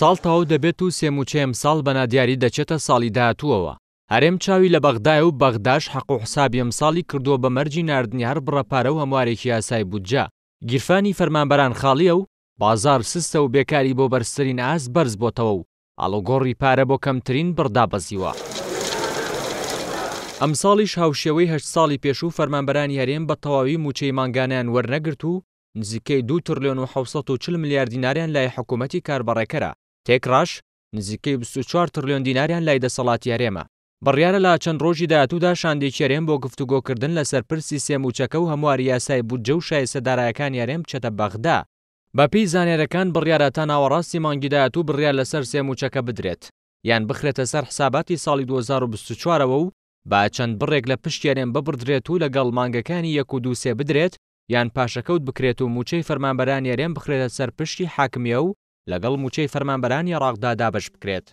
ساڵ تاو دەبێت و سێموچێم ساڵ بەنادیاری دەچێتە ساڵی داهاتووەوە هەرێم چاوی لە بەغدای و بەغداش حەق و حسابیم ساڵی کردووە بە مەرجی نردنیار بڕەپارە و هەموارێکی یاسای بودجا گیرفانی فەرمانبەران خاڵیە و بازار سستە و بێکاری بۆ بەرزترین ئاس بەرز بۆتەوە و ئالۆگۆڕی پارە بۆ کەمترین بڕدابەزیوە. ئەمساڵیش هاوشێوەی هەشت ساڵی پێش و فەرمانبەرانی هەرێم بە تەواوی موچەی ماگانیان وەرنەگرت و نزیکەی دو ترلیۆن و 1940 میلیارد دیناریان لای حکوومەتی کاربڕێکەرە تێکڕاش نزیکەی 24 ترلیۆن دیناریان لای دەسەڵاتی هەرێمە بڕیاە لا چەند ڕۆژی داهاتوودا شاندێکێرێم بۆ گفتوگۆکردن لە سەرپرسی سێموچەکە و هەمواری یاسای بودجە و شای سەدارایەکان یارێم چەتە بەغدا بەپی زانێرەکان بڕیاە تا ناوەڕاستی مانگیداات و بڕیا لەسەر سێموچەکە بدرێت یان بخرێتە سەر حساباتی ساڵی 2024ەوە و با چەند بڕێک لە پشتێنێن ببدرێت و لەگەڵ مانگەکانی یەک و دووسێ بدرێت یان پاشەکەوت بکرێت و موچەی فەرمانبەرانی ئەرێن بخرێتە سەر پشتی حاکمیە و لەگەڵ موچەی فەرمانبەرانی ڕاقدا دابش بکرێت.